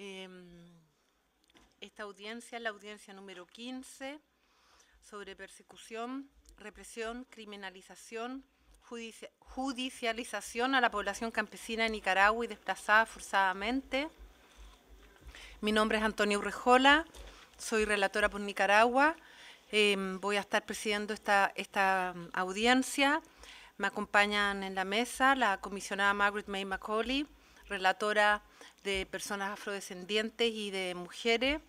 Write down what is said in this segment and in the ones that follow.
Em, esta audiencia es la audiencia número 15 sobre persecución, represión, criminalización, judicialización a la población campesina de Nicaragua y desplazada forzadamente. Mi nombre es Antonio Urrejola, soy relatora por Nicaragua. Em, voy a estar presidiendo esta, esta em, audiencia. Me acompañan en la mesa la comisionada Margaret May Macaulay, relatora de personas afrodescendientes y de mujeres,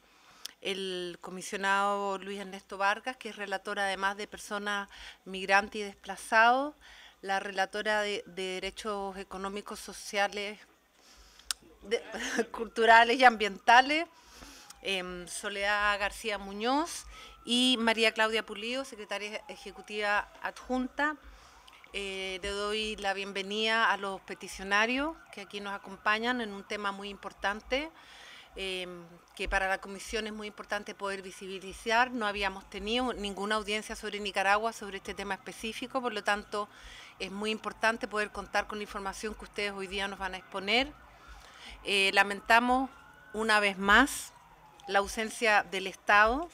el comisionado Luis Ernesto Vargas, que es relator además de personas migrantes y desplazados, la relatora de, derechos económicos, sociales, culturales y ambientales, em, Soledad García Muñoz y María Claudia Pulido, secretaria ejecutiva adjunta eh, le doy la bienvenida a los peticionarios que aquí nos acompañan en un tema muy importante, em, que para la Comisión es muy importante poder visibilizar. No habíamos tenido ninguna audiencia sobre Nicaragua, sobre este tema específico, por lo tanto es muy importante poder contar con la información que ustedes hoy día nos van a exponer. Eh, lamentamos una vez más la ausencia del Estado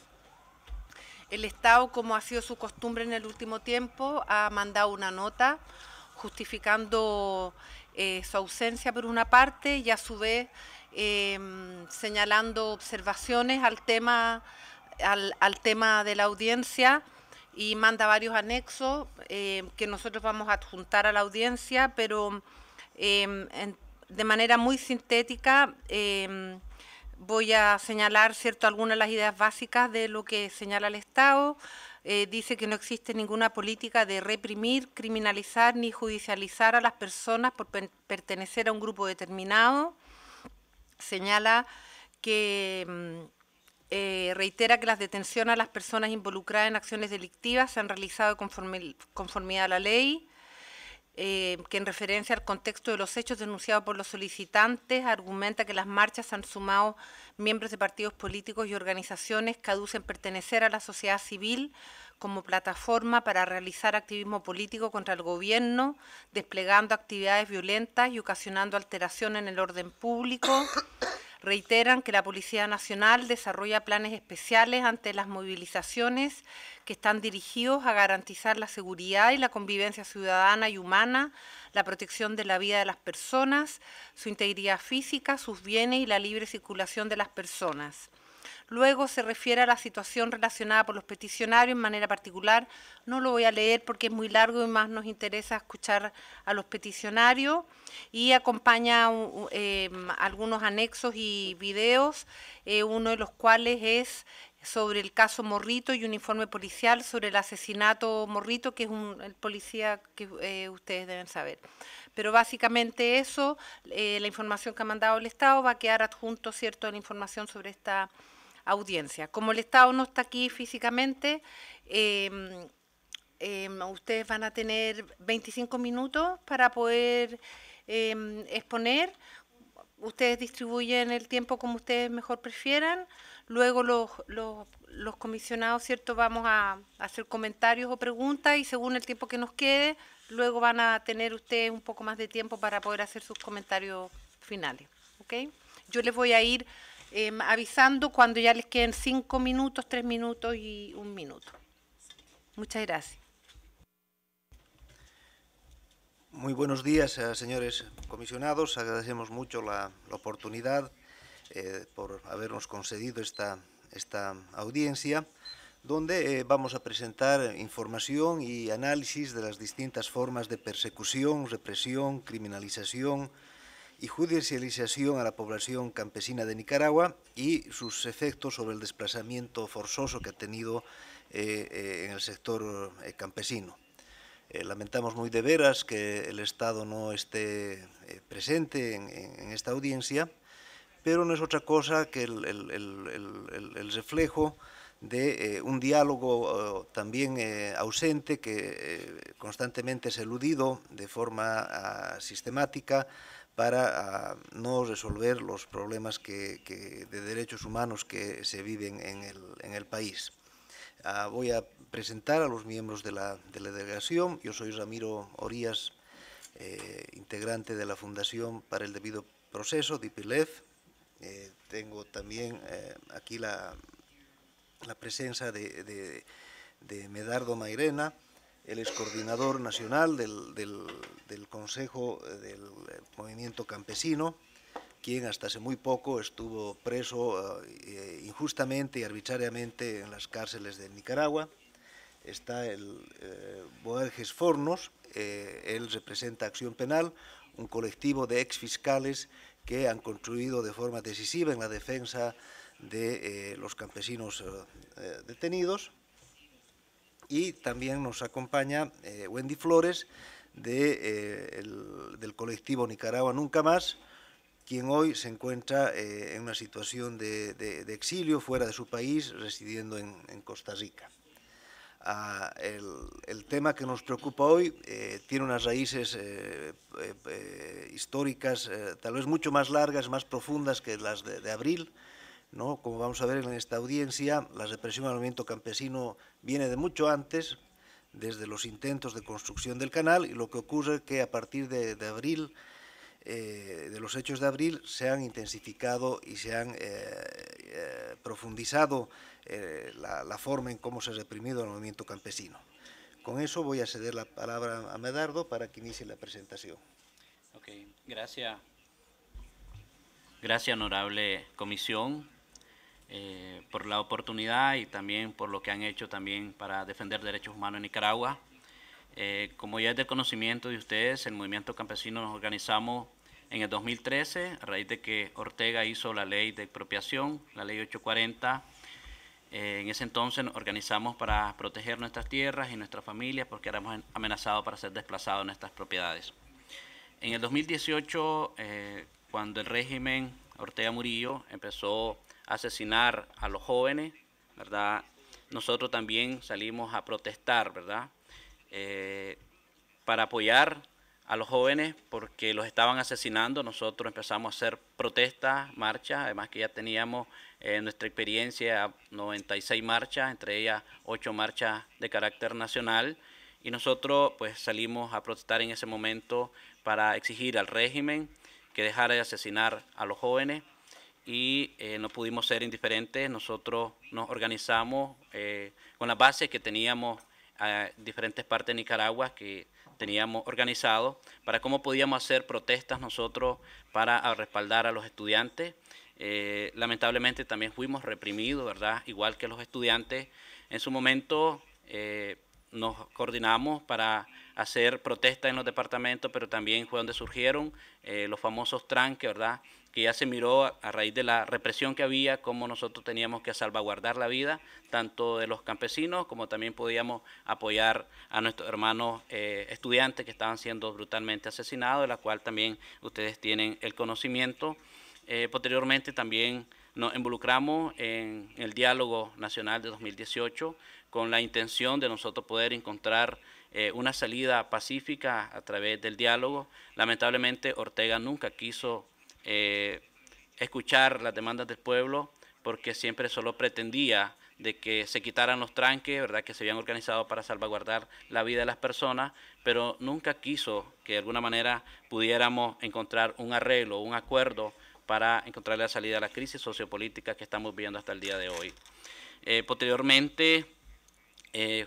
el Estado, como ha sido su costumbre en el último tiempo, ha mandado una nota justificando eh, su ausencia por una parte y a su vez em, señalando observaciones al tema, al, tema de la audiencia y manda varios anexos em, que nosotros vamos a adjuntar a la audiencia, pero em, de manera muy sintética voy a señalar cierto algunas de las ideas básicas de lo que señala el Estado. Eh, dice que no existe ninguna política de reprimir, criminalizar ni judicializar a las personas por pertenecer a un grupo determinado. Señala que mm, eh, reitera que las detenciones a las personas involucradas en acciones delictivas se han realizado conforme conformidad a la ley. Eh, que en referencia al contexto de los hechos denunciados por los solicitantes, argumenta que las marchas han sumado miembros de partidos políticos y organizaciones que aducen pertenecer a la sociedad civil como plataforma para realizar activismo político contra el gobierno, desplegando actividades violentas y ocasionando alteración en el orden público reiteran que la Policía Nacional desarrolla planes especiales ante las movilizaciones que están dirigidos a garantizar la seguridad y la convivencia ciudadana y humana, la protección de la vida de las personas, su integridad física, sus bienes y la libre circulación de las personas. Luego se refiere a la situación relacionada por los peticionarios en manera particular. No lo voy a leer porque es muy largo y más nos interesa escuchar a los peticionarios. Y acompaña eh, algunos anexos y videos, eh, uno de los cuales es sobre el caso Morrito y un informe policial sobre el asesinato Morrito, que es un, el policía que eh, ustedes deben saber. Pero básicamente eso, la información que ha mandado el Estado va a quedar adjunto, ¿cierto?, a la información sobre esta audiencia. Como el Estado no está aquí físicamente, em, em, ustedes van a tener 25 minutos para poder em, exponer. Ustedes distribuyen el tiempo como ustedes mejor prefieran. Luego los, comisionados, ¿cierto? Vamos a, hacer comentarios o preguntas y según el tiempo que nos quede, luego van a tener ustedes un poco más de tiempo para poder hacer sus comentarios finales. Yo les voy a ir Em, avisando cuando ya les queden cinco minutos, tres minutos y un minuto. Muchas gracias. Muy buenos días, eh, señores comisionados. Agradecemos mucho la, oportunidad eh, por habernos concedido esta, esta audiencia, donde eh, vamos a presentar información y análisis de las distintas formas de persecución, represión, criminalización, y judicialización a la población campesina de Nicaragua y sus efectos sobre el desplazamiento forzoso que ha tenido eh, eh, en el sector eh, campesino. lamentamos muy de veras que el Estado no esté presente en, esta audiencia, pero no es otra cosa que el, reflejo de un diálogo también ausente que constantemente es eludido de forma ah, sistemática para ah, no resolver los problemas de derechos humanos que se viven en el, país. Ah, voy a presentar a los miembros de la, delegación. Yo soy Ramiro Orías, eh, integrante de la Fundación para el Debido Proceso, DIPILEF. Eh, tengo también eh, aquí la, presencia de Medardo Mairena, el es coordinador nacional del, Consejo del eh, Movimiento Campesino, quien hasta hace muy poco estuvo preso eh, eh, injustamente y arbitrariamente en las cárceles de Nicaragua. Está el Boerges Fornos, él representa Acción Penal, un colectivo de exfiscales que han construido de forma decisiva en la defensa de los campesinos detenidos y también nos acompaña eh, Wendy Flores de, eh, el, del colectivo Nicaragua Nunca Más, quien hoy se encuentra eh, en una situación de, de, exilio fuera de su país, residiendo en, en Costa Rica. Ah, el, el, tema que nos preocupa hoy tiene unas raíces históricas tal vez mucho más largas, más profundas que las de abril, como vamos a ver en esta audiencia, la represión al movimiento campesino viene de mucho antes, desde los intentos de construcción del canal, y lo que ocurre es que a partir de, abril, eh, de los hechos de abril, se han intensificado y se han eh, eh, profundizado la, forma en cómo se ha reprimido el movimiento campesino. Con eso voy a ceder la palabra a Medardo para que inicie la presentación. gracias. Gracias, honorable comisión. Eh, por la oportunidad y también por lo que han hecho también para defender derechos humanos en Nicaragua. Eh, como ya es de conocimiento de ustedes, el movimiento campesino nos organizamos en el 2013 a raíz de que Ortega hizo la ley de expropiación, la ley 840. Eh, en ese entonces nos organizamos para proteger nuestras tierras y nuestras familias porque éramos amenazados para ser desplazados en nuestras propiedades. En el 2018, cuando el régimen Ortega Murillo empezó asesinar a los jóvenes, ¿verdad? Nosotros también salimos a protestar, ¿verdad? Eh, para apoyar a los jóvenes porque los estaban asesinando, nosotros empezamos a hacer protestas, marchas, además que ya teníamos en eh, nuestra experiencia 96 marchas, entre ellas 8 marchas de carácter nacional, y nosotros pues salimos a protestar en ese momento para exigir al régimen que dejara de asesinar a los jóvenes, y eh, no pudimos ser indiferentes. Nosotros nos organizamos eh, con la base que teníamos a diferentes partes de Nicaragua que teníamos organizado para cómo podíamos hacer protestas nosotros para respaldar a los estudiantes. Eh, lamentablemente también fuimos reprimidos, ¿verdad? Igual que los estudiantes. En su momento nos coordinamos para hacer protestas en los departamentos, pero también fue donde surgieron los famosos tranques, ¿verdad? que ya se miró a, raíz de la represión que había, cómo nosotros teníamos que salvaguardar la vida, tanto de los campesinos como también podíamos apoyar a nuestros hermanos eh, estudiantes que estaban siendo brutalmente asesinados, de la cual también ustedes tienen el conocimiento. Eh, posteriormente también nos involucramos en el diálogo nacional de 2018 con la intención de nosotros poder encontrar eh, una salida pacífica a través del diálogo. Lamentablemente Ortega nunca quiso eh, escuchar las demandas del pueblo, porque siempre solo pretendía de que se quitaran los tranques, ¿verdad? que se habían organizado para salvaguardar la vida de las personas, pero nunca quiso que de alguna manera pudiéramos encontrar un arreglo, un acuerdo para encontrar la salida a la crisis sociopolítica que estamos viviendo hasta el día de hoy. Eh, posteriormente, eh,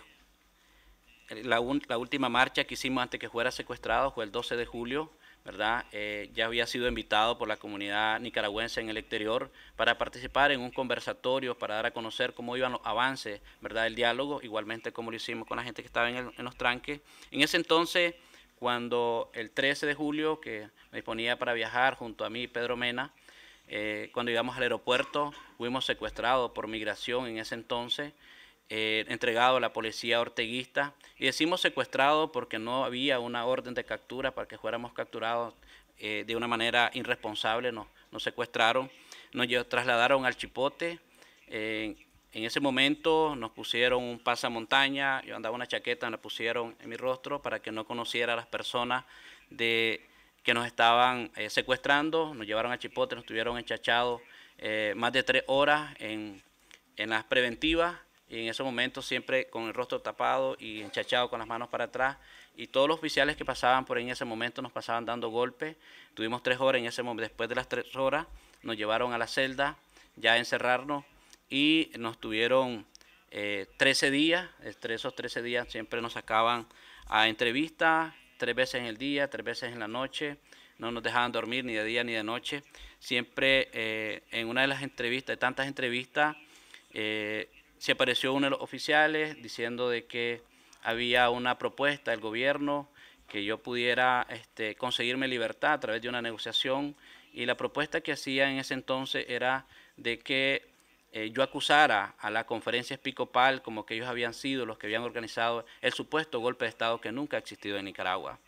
la, la, última marcha que hicimos antes que fuera secuestrado fue el 12 de julio, ¿verdad? Eh, ya había sido invitado por la comunidad nicaragüense en el exterior para participar en un conversatorio, para dar a conocer cómo iban los avances, ¿verdad? El diálogo, igualmente como lo hicimos con la gente que estaba en, los tranques. En ese entonces, cuando el 13 de julio, que me disponía para viajar junto a mí, Pedro Mena, eh, cuando llegamos al aeropuerto, fuimos secuestrados por migración en ese entonces, entregados eh, entregado a la policía orteguista y decimos secuestrado porque no había una orden de captura para que fuéramos capturados eh, de una manera irresponsable. Nos, secuestraron, nos trasladaron al Chipote. en ese momento nos pusieron un pasamontaña, yo andaba una chaqueta, me pusieron en mi rostro para que no conociera a las personas de, que nos estaban eh, secuestrando. Nos llevaron al Chipote, nos tuvieron enchachados eh, más de tres horas en, en las preventivas y en ese momento siempre con el rostro tapado y enchachado con las manos para atrás. Y todos los oficiales que pasaban por ahí en ese momento nos pasaban dando golpes. Tuvimos tres horas en ese momento. Después de las tres horas nos llevaron a la celda ya a encerrarnos y nos tuvieron eh, trece 13 días. esos 13 días siempre nos sacaban a entrevistas tres veces en el día, tres veces en la noche. No nos dejaban dormir ni de día ni de noche. Siempre eh, en una de las entrevistas, de tantas entrevistas, eh, se apareció uno de los oficiales diciendo de que había una propuesta del gobierno que yo pudiera este, conseguirme libertad a través de una negociación y la propuesta que hacía en ese entonces era de que eh, yo acusara a la conferencia episcopal como que ellos habían sido los que habían organizado el supuesto golpe de Estado que nunca ha existido en Nicaragua.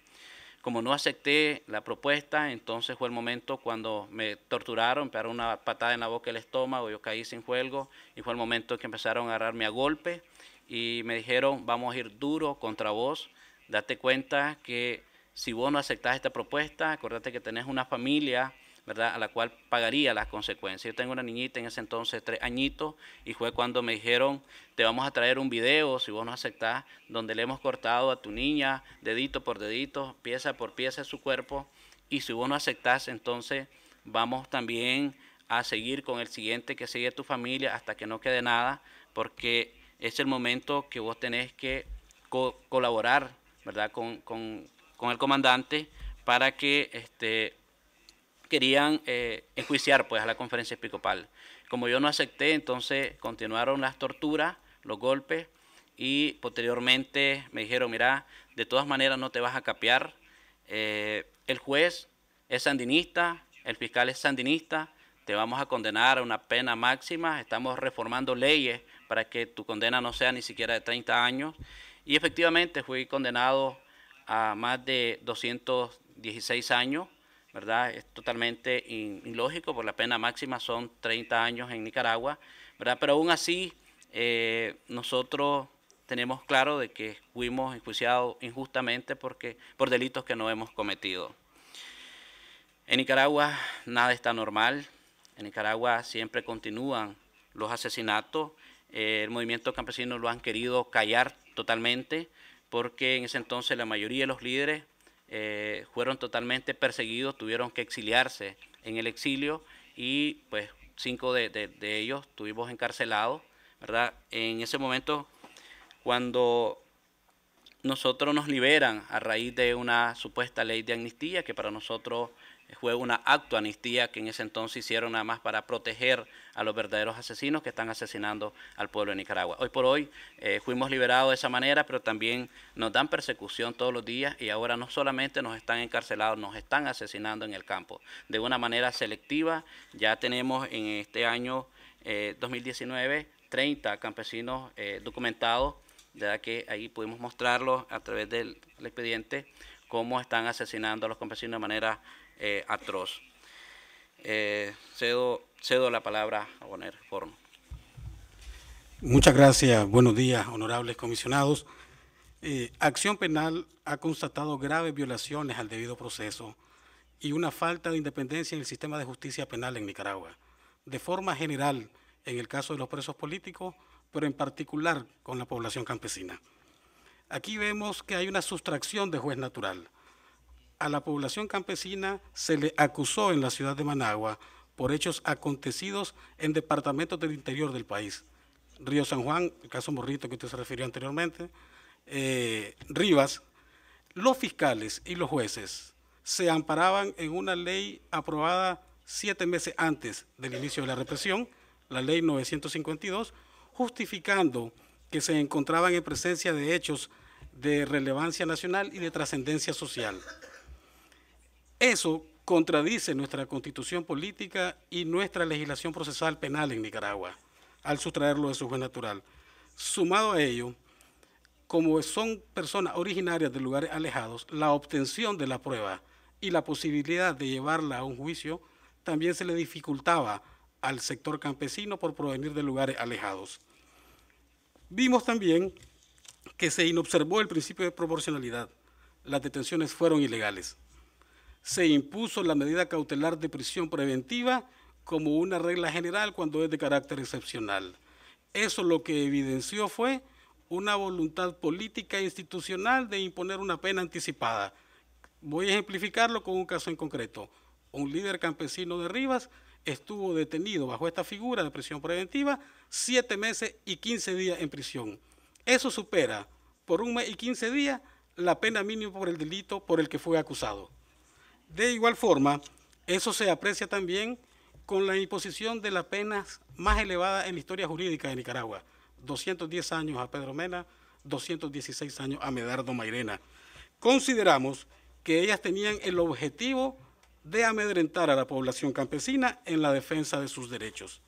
Como no acepté la propuesta, entonces fue el momento cuando me torturaron, me dieron una patada en la boca y el estómago, yo caí sin juego y fue el momento que empezaron a agarrarme a golpe y me dijeron, vamos a ir duro contra vos, date cuenta que si vos no aceptás esta propuesta, acordate que tenés una familia ¿verdad? A la cual pagaría las consecuencias. Yo tengo una niñita en ese entonces, tres añitos, y fue cuando me dijeron, te vamos a traer un video, si vos no aceptás, donde le hemos cortado a tu niña, dedito por dedito, pieza por pieza su cuerpo, y si vos no aceptás, entonces vamos también a seguir con el siguiente que sigue tu familia hasta que no quede nada, porque es el momento que vos tenés que colaborar, ¿verdad? Con, con el comandante para que este, querían eh, enjuiciar pues a la conferencia episcopal. Como yo no acepté, entonces continuaron las torturas, los golpes y posteriormente me dijeron, mira, de todas maneras no te vas a capear, eh, el juez es sandinista, el fiscal es sandinista, te vamos a condenar a una pena máxima, estamos reformando leyes para que tu condena no sea ni siquiera de 30 años. Y efectivamente fui condenado a más de 216 años ¿verdad? Es totalmente ilógico, por la pena máxima son 30 años en Nicaragua, ¿verdad? Pero aún así, eh, nosotros tenemos claro de que fuimos enjuiciados injustamente porque, por delitos que no hemos cometido. En Nicaragua nada está normal, en Nicaragua siempre continúan los asesinatos, eh, el movimiento campesino lo han querido callar totalmente porque en ese entonces la mayoría de los líderes eh, fueron totalmente perseguidos, tuvieron que exiliarse en el exilio y pues cinco de, ellos tuvimos encarcelados, ¿verdad? En ese momento, cuando nosotros nos liberan a raíz de una supuesta ley de amnistía que para nosotros fue una acto amnistía que en ese entonces hicieron nada más para proteger a los verdaderos asesinos que están asesinando al pueblo de Nicaragua. Hoy por hoy eh, fuimos liberados de esa manera, pero también nos dan persecución todos los días y ahora no solamente nos están encarcelados, nos están asesinando en el campo de una manera selectiva. Ya tenemos en este año 2019 eh, 30 campesinos eh, documentados, ya que ahí pudimos mostrarlos a través del expediente cómo están asesinando a los campesinos de manera eh, atroz. Eh, cedo, cedo la palabra a poner Forno. Muchas gracias. Buenos días, honorables comisionados. Eh, acción Penal ha constatado graves violaciones al debido proceso y una falta de independencia en el sistema de justicia penal en Nicaragua. De forma general, en el caso de los presos políticos, pero en particular con la población campesina. Aquí vemos que hay una sustracción de juez natural a la población campesina se le acusó en la ciudad de Managua por hechos acontecidos en departamentos del interior del país. Río San Juan, el caso Morrito que usted se refirió anteriormente, eh, Rivas, los fiscales y los jueces se amparaban en una ley aprobada siete meses antes del inicio de la represión, la ley 952, justificando que se encontraban en presencia de hechos de relevancia nacional y de trascendencia social. Eso contradice nuestra constitución política y nuestra legislación procesal penal en Nicaragua, al sustraerlo de su juez natural. Sumado a ello, como son personas originarias de lugares alejados, la obtención de la prueba y la posibilidad de llevarla a un juicio también se le dificultaba al sector campesino por provenir de lugares alejados. Vimos también que se inobservó el principio de proporcionalidad. Las detenciones fueron ilegales se impuso la medida cautelar de prisión preventiva como una regla general cuando es de carácter excepcional. Eso lo que evidenció fue una voluntad política e institucional de imponer una pena anticipada. Voy a ejemplificarlo con un caso en concreto. Un líder campesino de Rivas estuvo detenido bajo esta figura de prisión preventiva siete meses y quince días en prisión. Eso supera por un mes y quince días la pena mínima por el delito por el que fue acusado. De igual forma, eso se aprecia también con la imposición de las penas más elevadas en la historia jurídica de Nicaragua, 210 años a Pedro Mena, 216 años a Medardo Mairena. Consideramos que ellas tenían el objetivo de amedrentar a la población campesina en la defensa de sus derechos.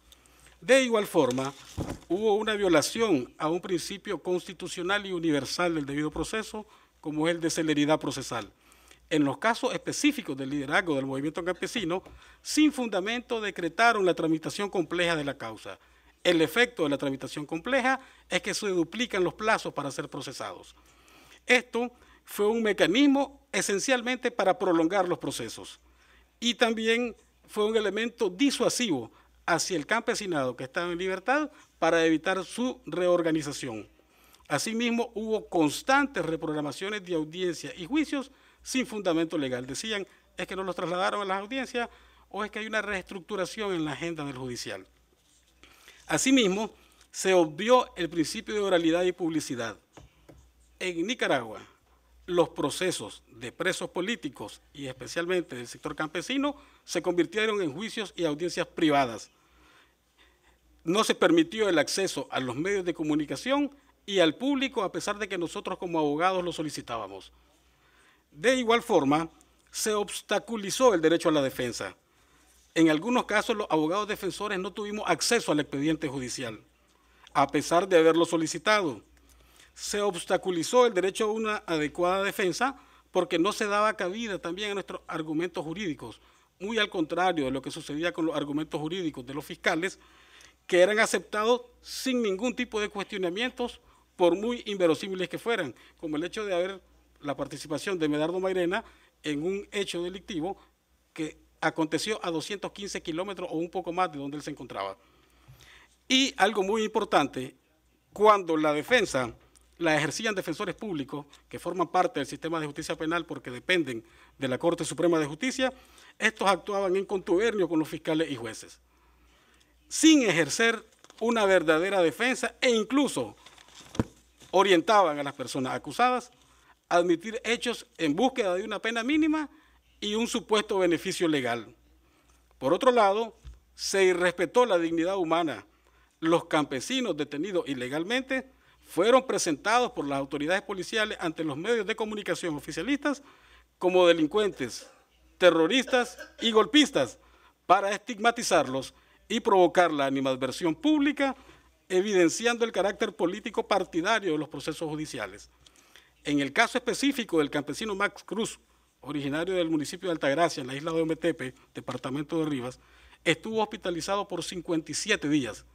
De igual forma, hubo una violación a un principio constitucional y universal del debido proceso, como es el de celeridad procesal en los casos específicos del liderazgo del movimiento campesino, sin fundamento decretaron la tramitación compleja de la causa. El efecto de la tramitación compleja es que se duplican los plazos para ser procesados. Esto fue un mecanismo esencialmente para prolongar los procesos y también fue un elemento disuasivo hacia el campesinado que estaba en libertad para evitar su reorganización. Asimismo, hubo constantes reprogramaciones de audiencias y juicios sin fundamento legal. Decían, es que no los trasladaron a las audiencias o es que hay una reestructuración en la agenda del judicial. Asimismo, se obvió el principio de oralidad y publicidad. En Nicaragua, los procesos de presos políticos y especialmente del sector campesino se convirtieron en juicios y audiencias privadas. No se permitió el acceso a los medios de comunicación y al público a pesar de que nosotros como abogados lo solicitábamos. De igual forma, se obstaculizó el derecho a la defensa. En algunos casos los abogados defensores no tuvimos acceso al expediente judicial, a pesar de haberlo solicitado. Se obstaculizó el derecho a una adecuada defensa porque no se daba cabida también a nuestros argumentos jurídicos, muy al contrario de lo que sucedía con los argumentos jurídicos de los fiscales, que eran aceptados sin ningún tipo de cuestionamientos, por muy inverosímiles que fueran, como el hecho de haber la participación de Medardo Mairena en un hecho delictivo que aconteció a 215 kilómetros o un poco más de donde él se encontraba. Y algo muy importante, cuando la defensa la ejercían defensores públicos que forman parte del sistema de justicia penal porque dependen de la Corte Suprema de Justicia, estos actuaban en contubernio con los fiscales y jueces, sin ejercer una verdadera defensa e incluso orientaban a las personas acusadas admitir hechos en búsqueda de una pena mínima y un supuesto beneficio legal. Por otro lado, se irrespetó la dignidad humana. Los campesinos detenidos ilegalmente fueron presentados por las autoridades policiales ante los medios de comunicación oficialistas como delincuentes, terroristas y golpistas para estigmatizarlos y provocar la animadversión pública, evidenciando el carácter político partidario de los procesos judiciales. En el caso específico del campesino Max Cruz, originario del municipio de Altagracia, en la isla de Ometepe, departamento de Rivas, estuvo hospitalizado por 57 días.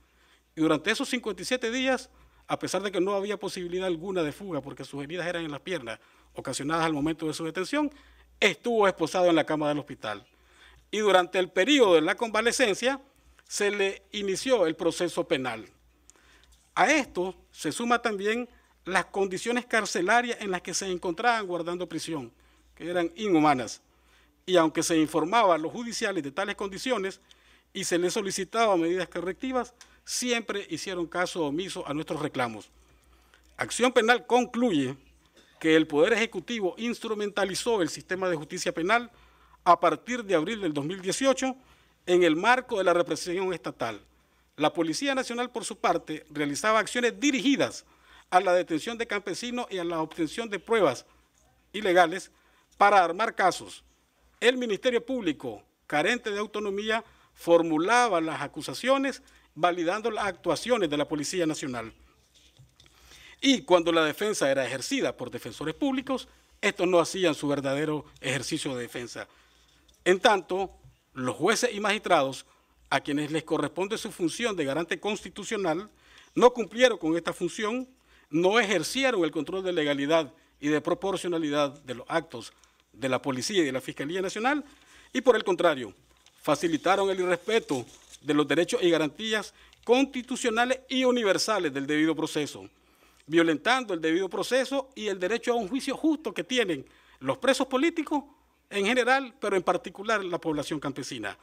Y durante esos 57 días, a pesar de que no había posibilidad alguna de fuga porque sus heridas eran en las piernas, ocasionadas al momento de su detención, estuvo esposado en la cama del hospital. Y durante el periodo de la convalecencia, se le inició el proceso penal. A esto se suma también las condiciones carcelarias en las que se encontraban guardando prisión, que eran inhumanas. Y aunque se informaba a los judiciales de tales condiciones y se les solicitaba medidas correctivas, siempre hicieron caso omiso a nuestros reclamos. Acción Penal concluye que el Poder Ejecutivo instrumentalizó el sistema de justicia penal a partir de abril del 2018 en el marco de la represión estatal. La Policía Nacional, por su parte, realizaba acciones dirigidas a la detención de campesinos y a la obtención de pruebas ilegales para armar casos. El Ministerio Público, carente de autonomía, formulaba las acusaciones validando las actuaciones de la Policía Nacional. Y cuando la defensa era ejercida por defensores públicos, estos no hacían su verdadero ejercicio de defensa. En tanto, los jueces y magistrados, a quienes les corresponde su función de garante constitucional, no cumplieron con esta función no ejercieron el control de legalidad y de proporcionalidad de los actos de la Policía y de la Fiscalía Nacional y por el contrario, facilitaron el irrespeto de los derechos y garantías constitucionales y universales del debido proceso, violentando el debido proceso y el derecho a un juicio justo que tienen los presos políticos en general, pero en particular la población campesina,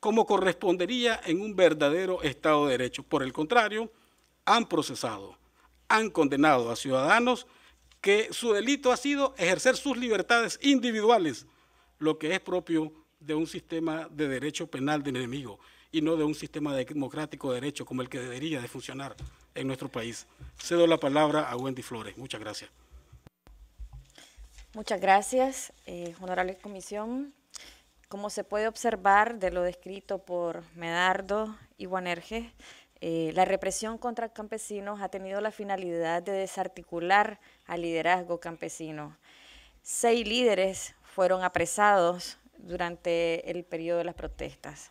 como correspondería en un verdadero Estado de Derecho. Por el contrario, han procesado han condenado a ciudadanos que su delito ha sido ejercer sus libertades individuales, lo que es propio de un sistema de derecho penal de enemigo y no de un sistema democrático de derecho como el que debería de funcionar en nuestro país. Cedo la palabra a Wendy Flores. Muchas gracias. Muchas gracias, eh, honorable comisión. Como se puede observar de lo descrito por Medardo y eh, la represión contra campesinos ha tenido la finalidad de desarticular al liderazgo campesino. Seis líderes fueron apresados durante el periodo de las protestas.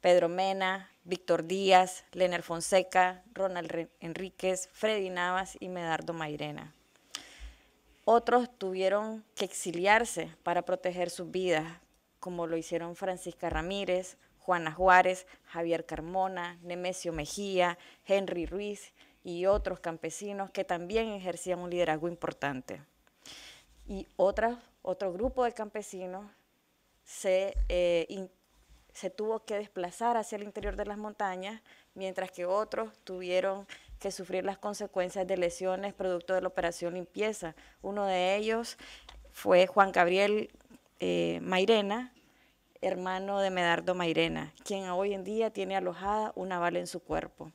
Pedro Mena, Víctor Díaz, Lener Fonseca, Ronald Enríquez, Freddy Navas y Medardo Mairena. Otros tuvieron que exiliarse para proteger sus vidas, como lo hicieron Francisca Ramírez, Juana Juárez, Javier Carmona, Nemesio Mejía, Henry Ruiz y otros campesinos que también ejercían un liderazgo importante. Y otra, otro grupo de campesinos eh, se, tuvo que desplazar hacia el interior de las montañas, mientras que otros tuvieron que sufrir las consecuencias de lesiones producto de la operación limpieza. Uno de ellos fue Juan Gabriel eh, Mairena, hermano de Medardo Mairena, quien hoy en día tiene alojada una bala en su cuerpo.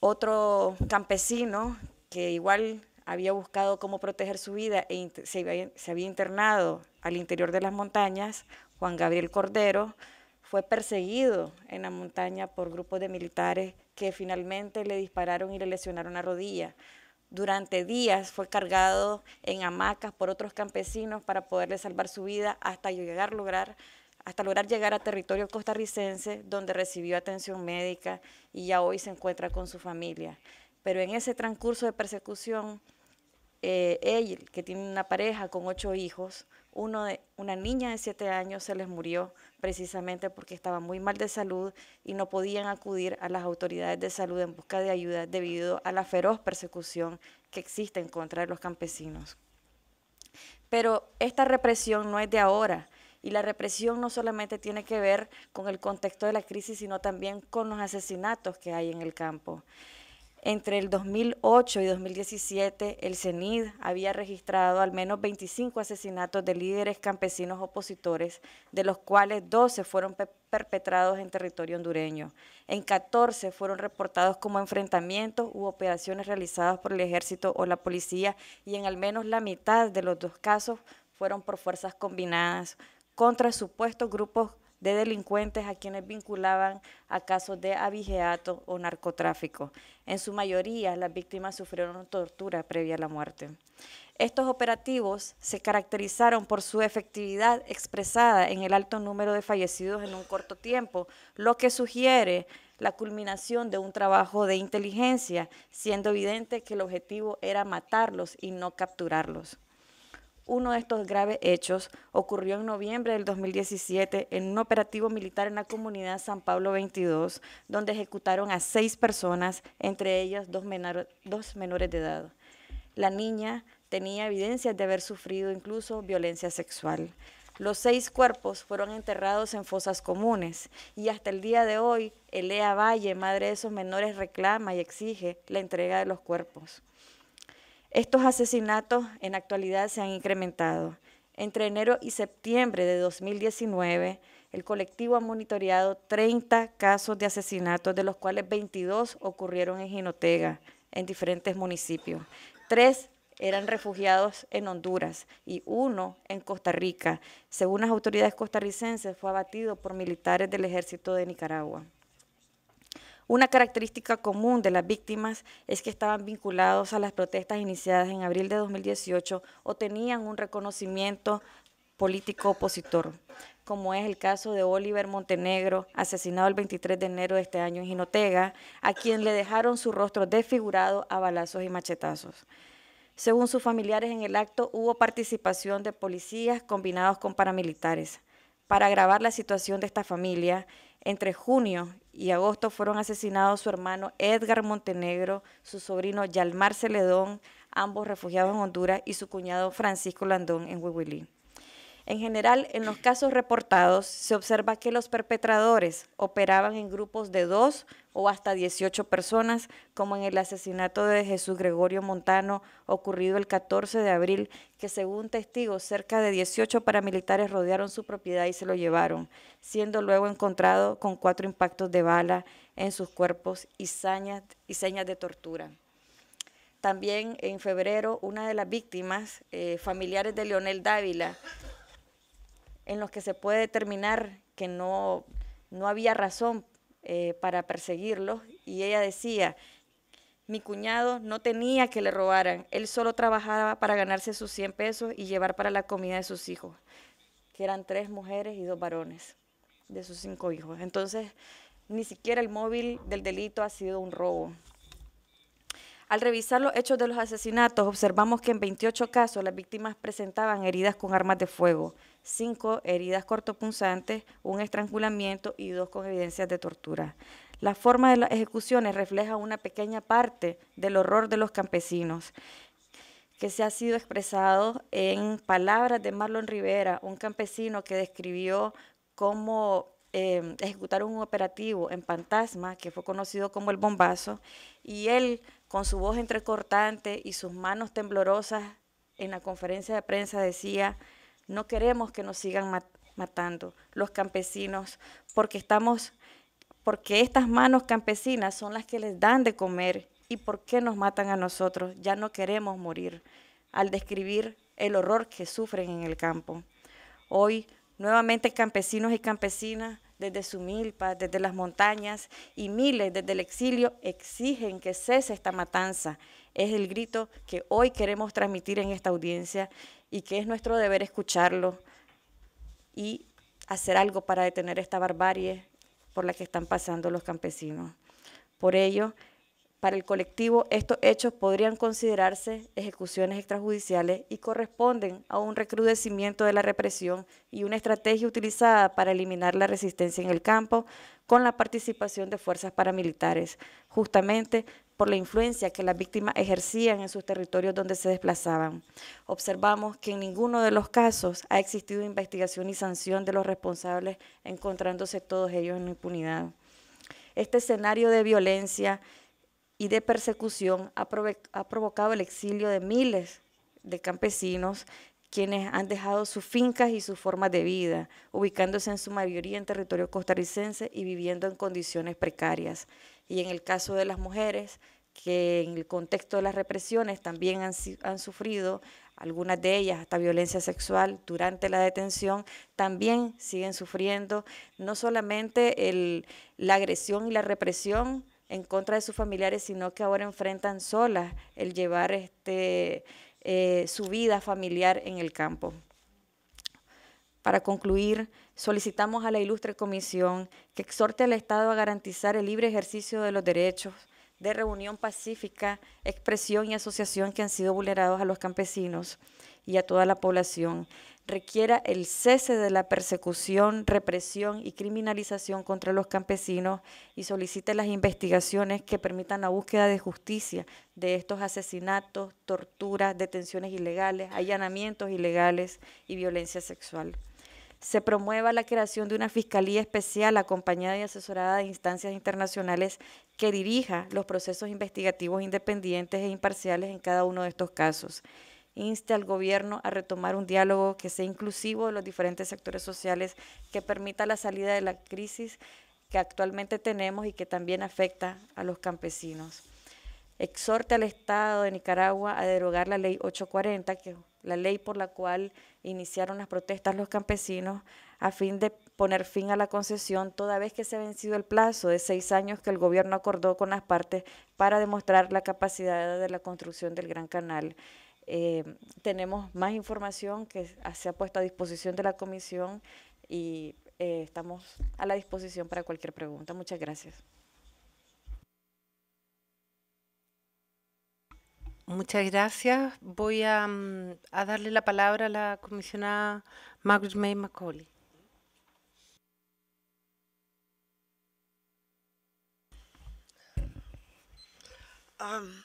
Otro campesino que igual había buscado cómo proteger su vida y e se había, se había internado al interior de las montañas, Juan Gabriel Cordero, fue perseguido en la montaña por grupos de militares que finalmente le dispararon y le lesionaron la rodilla. Durante días fue cargado en hamacas por otros campesinos para poderle salvar su vida hasta llegar lograr hasta lograr llegar a territorio costarricense donde recibió atención médica y ya hoy se encuentra con su familia. Pero en ese transcurso de persecución, eh, él, que tiene una pareja con ocho hijos, una niña de siete años se les murió precisamente porque estaba muy mal de salud y no podían acudir a las autoridades de salud en busca de ayuda debido a la feroz persecución que existe en contra de los campesinos. Pero esta represión no es de ahora. Y la represión no solamente tiene que ver con el contexto de la crisis, sino también con los asesinatos que hay en el campo entre el 2008 y 2017, el CENID había registrado al menos 25 asesinatos de líderes campesinos opositores, de los cuales 12 fueron perpetrados en territorio hondureño. En 14 fueron reportados como enfrentamientos u operaciones realizadas por el ejército o la policía y en al menos la mitad de los dos casos fueron por fuerzas combinadas contra supuestos grupos de delincuentes a quienes vinculaban a casos de abigeato o narcotráfico. En su mayoría, las víctimas sufrieron tortura previa a la muerte. Estos operativos se caracterizaron por su efectividad expresada en el alto número de fallecidos en un corto tiempo, lo que sugiere la culminación de un trabajo de inteligencia, siendo evidente que el objetivo era matarlos y no capturarlos. Uno de estos graves hechos ocurrió en noviembre del 2017 en un operativo militar en la comunidad San Pablo 22, donde ejecutaron a seis personas, entre ellas dos, menores de edad. La niña tenía evidencias de haber sufrido incluso violencia sexual. Los seis cuerpos fueron enterrados en fosas comunes y hasta el día de hoy, Elea Valle, madre de esos menores, reclama y exige la entrega de los cuerpos. Estos asesinatos en actualidad se han incrementado. Entre enero y septiembre de 2019, el colectivo ha monitoreado 30 casos de asesinatos, de los cuales 22 ocurrieron en Jinotega, en diferentes municipios. Tres eran refugiados en Honduras y uno en Costa Rica. Según las autoridades costarricenses, fue abatido por militares del ejército de Nicaragua. Una característica común de las víctimas es que estaban vinculados a las protestas iniciadas en abril de 2018 o tenían un reconocimiento político opositor, como es el caso de Oliver Montenegro, asesinado el 23 de enero de este año en Jinotega, a quien le dejaron su rostro desfigurado a balazos y machetazos. Según sus familiares en el acto, hubo participación de policías combinados con paramilitares para agravar la situación de esta familia, entre junio y agosto fueron asesinados su hermano Edgar Montenegro, su sobrino Yalmar Celedón, ambos refugiados en Honduras, y su cuñado Francisco Landón en Huehuilín. En general, en los casos reportados, se observa que los perpetradores operaban en grupos de dos o hasta 18 personas, como en el asesinato de Jesús Gregorio Montano ocurrido el 14 de abril, que según testigos cerca de 18 paramilitares rodearon su propiedad y se lo llevaron, siendo luego encontrado con cuatro impactos de bala en sus cuerpos y, señas de tortura. También en febrero, una de las víctimas, eh, familiares de Leonel Dávila, en los que se puede determinar que no, no había razón eh, para perseguirlos y ella decía, mi cuñado no tenía que le robaran, él solo trabajaba para ganarse sus 100 pesos y llevar para la comida de sus hijos, que eran tres mujeres y dos varones de sus cinco hijos. Entonces, ni siquiera el móvil del delito ha sido un robo. Al revisar los hechos de los asesinatos, observamos que en 28 casos las víctimas presentaban heridas con armas de fuego, cinco heridas cortopunzantes, un estrangulamiento y dos con evidencias de tortura. La forma de las ejecuciones refleja una pequeña parte del horror de los campesinos que se ha sido expresado en palabras de Marlon Rivera, un campesino que describió cómo eh, ejecutar ejecutaron un operativo en Pantasma, que fue conocido como el bombazo, y él, con su voz entrecortante y sus manos temblorosas, en la conferencia de prensa decía, no queremos que nos sigan matando los campesinos porque estamos porque estas manos campesinas son las que les dan de comer y por qué nos matan a nosotros. Ya no queremos morir al describir el horror que sufren en el campo. Hoy nuevamente campesinos y campesinas desde Sumilpa, desde las montañas y miles desde el exilio exigen que cese esta matanza es el grito que hoy queremos transmitir en esta audiencia y que es nuestro deber escucharlo y hacer algo para detener esta barbarie por la que están pasando los campesinos. Por ello, para el colectivo, estos hechos podrían considerarse ejecuciones extrajudiciales y corresponden a un recrudecimiento de la represión y una estrategia utilizada para eliminar la resistencia en el campo con la participación de fuerzas paramilitares, justamente por la influencia que las víctimas ejercían en sus territorios donde se desplazaban. Observamos que en ninguno de los casos ha existido investigación y sanción de los responsables, encontrándose todos ellos en impunidad. Este escenario de violencia y de persecución ha, provocado el exilio de miles de campesinos quienes han dejado sus fincas y sus formas de vida, ubicándose en su mayoría en territorio costarricense y viviendo en condiciones precarias y en el caso de las mujeres, que en el contexto de las represiones también han, sufrido algunas de ellas hasta violencia sexual durante la detención, también siguen sufriendo no solamente la agresión y la represión en contra de sus familiares, sino que ahora enfrentan solas el llevar este, eh, su vida familiar en el campo. Para concluir, solicitamos a la ilustre comisión que exhorte al Estado a garantizar el libre ejercicio de los derechos de reunión pacífica, expresión y asociación que han sido vulnerados a los campesinos y a toda la población. Requiera el cese de la persecución, represión y criminalización contra los campesinos y solicite las investigaciones que permitan la búsqueda de justicia de estos asesinatos, torturas, detenciones ilegales, allanamientos ilegales y violencia sexual se promueva la creación de una fiscalía especial acompañada y asesorada de instancias internacionales que dirija los procesos investigativos independientes e imparciales en cada uno de estos casos. Inste al gobierno a retomar un diálogo que sea inclusivo de los diferentes sectores sociales, que permita la salida de la crisis que actualmente tenemos y que también afecta a los campesinos. Exhorte al Estado de Nicaragua a derogar la ley 840, que la ley por la cual iniciaron las protestas los campesinos a fin de poner fin a la concesión toda vez que se ha vencido el plazo de seis años que el gobierno acordó con las partes para demostrar la capacidad de la construcción del Gran Canal. Eh, tenemos más información que se ha puesto a disposición de la comisión y eh, estamos a la disposición para cualquier pregunta. Muchas gracias. Muchas gracias. Voy a, mm, a darle la palabra a la comisionada Margaret May Macaulay. Um,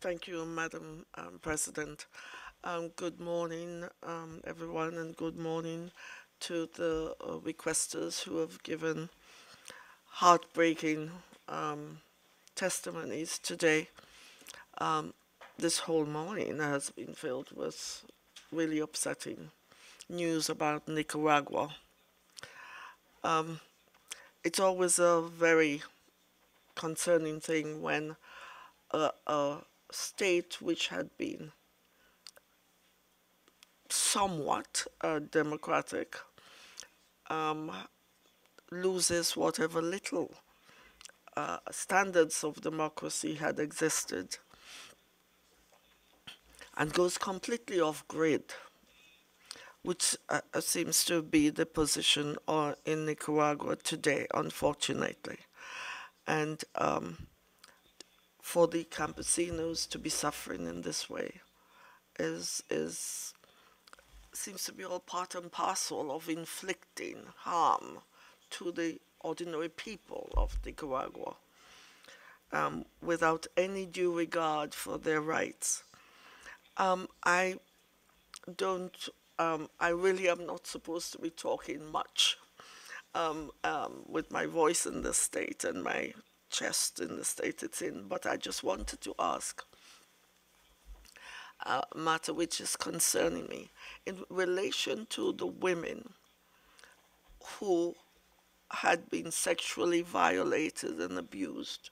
thank you, Madam um, President. Um, good morning, um, everyone, and good morning to the uh, requesters who have given heartbreaking um, testimonies today. Um, this whole morning has been filled with really upsetting news about Nicaragua. Um, it's always a very concerning thing when a, a state which had been somewhat uh, democratic um, loses whatever little uh, standards of democracy had existed and goes completely off grid, which uh, uh seems to be the position or uh, in Nicaragua today, unfortunately. And um, for the campesinos to be suffering in this way is is seems to be all part and parcel of inflicting harm to the ordinary people of Nicaragua um, without any due regard for their rights. Um, I don't, um, I really am not supposed to be talking much um, um with my voice in this state and my chest in the state it's in, but I just wanted to ask a matter which is concerning me in relation to the women who had been sexually violated and abused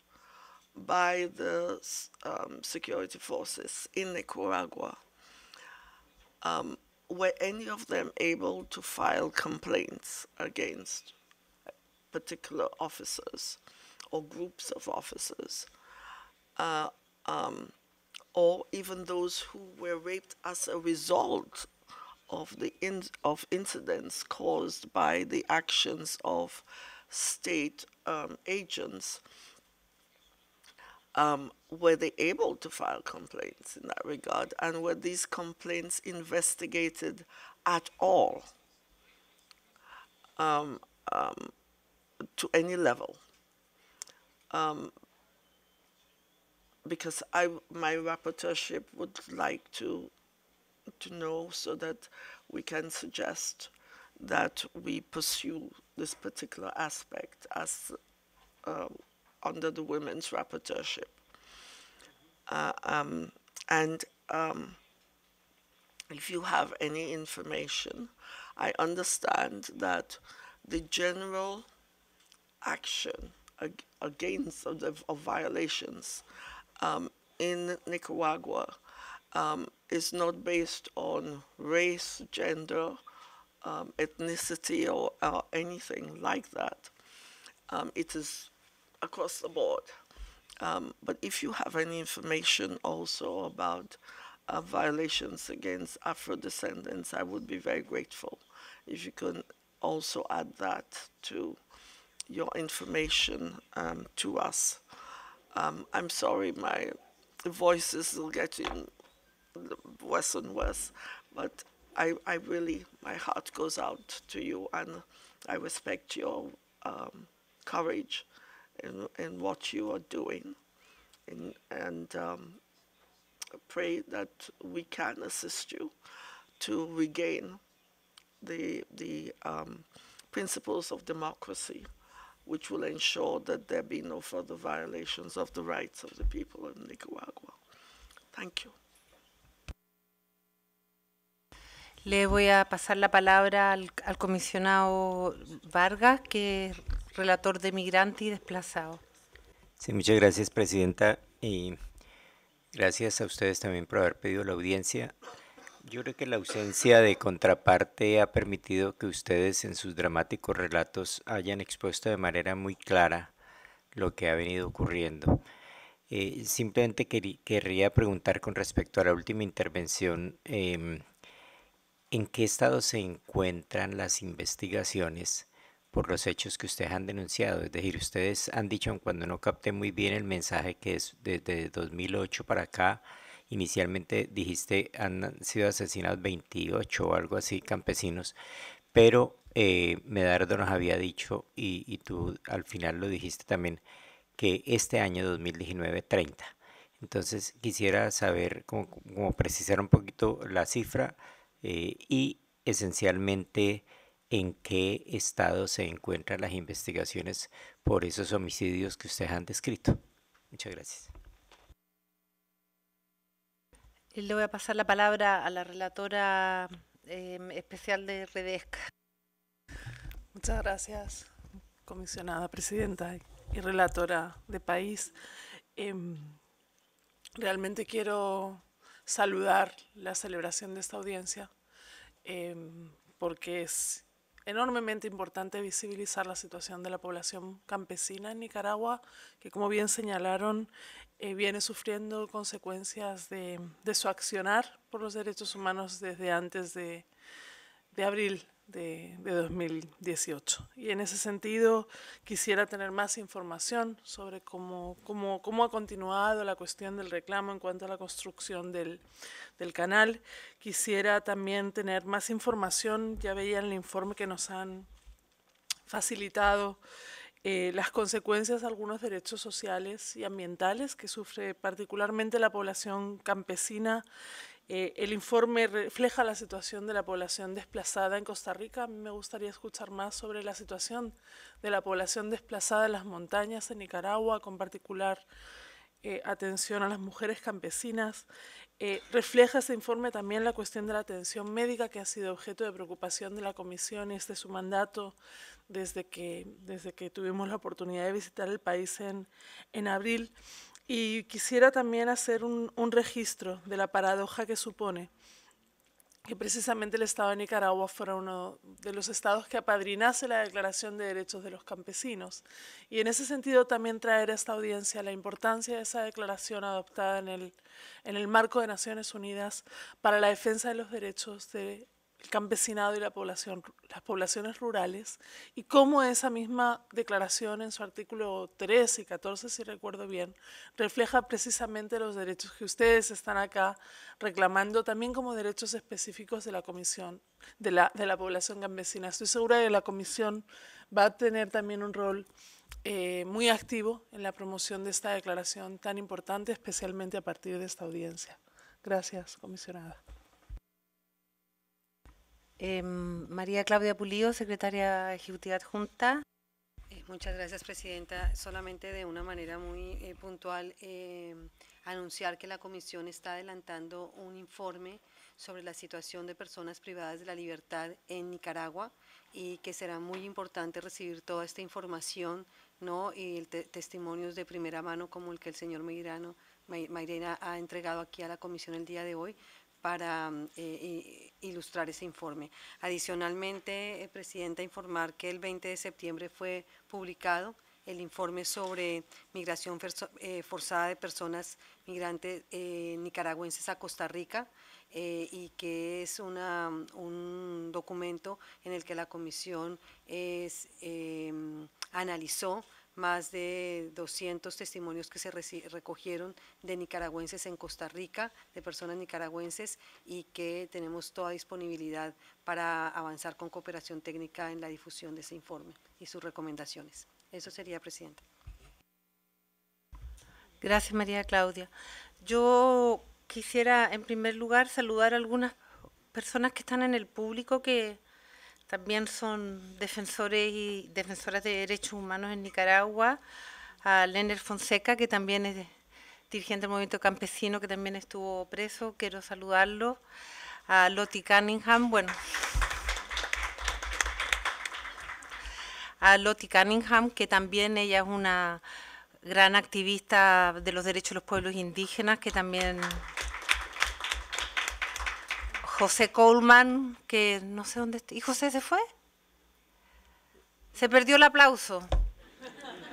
by the um, security forces in Nicaragua. Um, were any of them able to file complaints against particular officers or groups of officers, uh, um, or even those who were raped as a result of the in of incidents caused by the actions of state um, agents um, were they able to file complaints in that regard? And were these complaints investigated at all um, um, to any level? Um, because I, my rapporteurship would like to, to know so that we can suggest that we pursue this particular aspect as uh, under the women's rapporteurship. Uh, um, and um, if you have any information, I understand that the general action ag against of, the, of violations um, in Nicaragua um, is not based on race, gender, um, ethnicity, or, or anything like that. Um, it is across the board. Um, but if you have any information also about uh, violations against Afro descendants, I would be very grateful if you can also add that to your information um, to us. Um, I'm sorry, my voice is getting worse and worse, but I, I really, my heart goes out to you and I respect your um, courage in, in what you are doing and, and um, pray that we can assist you to regain the, the um, principles of democracy, which will ensure that there be no further violations of the rights of the people of Nicaragua. Thank you. Le voy a pasar la palabra al, comisionado Vargas, que es relator de Migrante y Desplazado. Sí, muchas gracias, Presidenta, y gracias a ustedes también por haber pedido la audiencia. Yo creo que la ausencia de contraparte ha permitido que ustedes en sus dramáticos relatos hayan expuesto de manera muy clara lo que ha venido ocurriendo. Eh, simplemente querría preguntar con respecto a la última intervención. Em, ¿En qué estado se encuentran las investigaciones por los hechos que ustedes han denunciado? Es decir, ustedes han dicho, cuando no capté muy bien el mensaje, que es desde 2008 para acá, inicialmente dijiste han sido asesinados 28 o algo así, campesinos, pero eh, Medardo nos había dicho, y, tú al final lo dijiste también, que este año 2019 30. Entonces quisiera saber, como precisar un poquito la cifra, eh, y esencialmente en qué estado se encuentran las investigaciones por esos homicidios que ustedes han descrito. Muchas gracias. Eh, le voy a pasar la palabra a la relatora em, especial de Redesca. Muchas gracias, comisionada presidenta y relatora de país. Em, realmente quiero saludar la celebración de esta audiencia, em, porque es enormemente importante visibilizar la situación de la población campesina en Nicaragua, que como bien señalaron, eh, viene sufriendo consecuencias de, de, su accionar por los derechos humanos desde antes de, de abril de, 2018. Y en ese sentido quisiera tener más información sobre cómo, cómo, cómo, ha continuado la cuestión del reclamo en cuanto a la construcción del, del, canal. Quisiera también tener más información, ya veía en el informe que nos han facilitado eh, las consecuencias de algunos derechos sociales y ambientales que sufre particularmente la población campesina eh, el informe refleja la situación de la población desplazada en Costa Rica. me gustaría escuchar más sobre la situación de la población desplazada en las montañas en Nicaragua, con particular eh, atención a las mujeres campesinas. Eh, refleja ese informe también la cuestión de la atención médica que ha sido objeto de preocupación de la Comisión y este su mandato desde que, desde que tuvimos la oportunidad de visitar el país en abril. Y quisiera también hacer un, registro de la paradoja que supone que precisamente el Estado de Nicaragua fuera uno de los estados que apadrinase la Declaración de Derechos de los Campesinos. Y en ese sentido también traer a esta audiencia la importancia de esa declaración adoptada en el, en el marco de Naciones Unidas para la defensa de los derechos de el campesinado y las poblaciones rurales, y cómo esa misma declaración en su artículo 13 y 14, si recuerdo bien, refleja precisamente los derechos que ustedes están acá reclamando también como derechos específicos de la comisión, de la, de la población campesina. Estoy segura de que la comisión va a tener también un rol eh, muy activo en la promoción de esta declaración tan importante, especialmente a partir de esta audiencia. Gracias, comisionada. Em, María Claudia Pulido, secretaria ejecutiva adjunta. Eh, muchas gracias, presidenta. Solamente de una manera muy eh, puntual, em, anunciar que la comisión está adelantando un informe sobre la situación de personas privadas de la libertad en Nicaragua y que será muy importante recibir toda esta información ¿no? y testimonios de primera mano como el que el señor meirano Mairena ha entregado aquí a la comisión el día de hoy para mm, eh, ilustrar ese informe. Adicionalmente, eh, Presidenta, informar que el 20 de septiembre fue publicado el informe sobre migración eh, forzada de personas migrantes eh, nicaragüenses a Costa Rica y que es una, un documento en el que la Comisión em, analizó más de 200 testimonios que se recogieron de nicaragüenses en Costa Rica, de personas nicaragüenses, y que tenemos toda disponibilidad para avanzar con cooperación técnica en la difusión de ese informe y sus recomendaciones. Eso sería, Presidenta. Gracias, María Claudia. Yo quisiera, en primer lugar, saludar a algunas personas que están en el público que también son defensores y defensoras de derechos humanos en Nicaragua, a Lener Fonseca, que también es dirigente del movimiento campesino, que también estuvo preso, quiero saludarlo, a Loti Cunningham, bueno, a Lottie Cunningham, que también ella es una gran activista de los derechos de los pueblos indígenas, que también... José Coleman, que no sé dónde está. ¿Y José se fue? Se perdió el aplauso.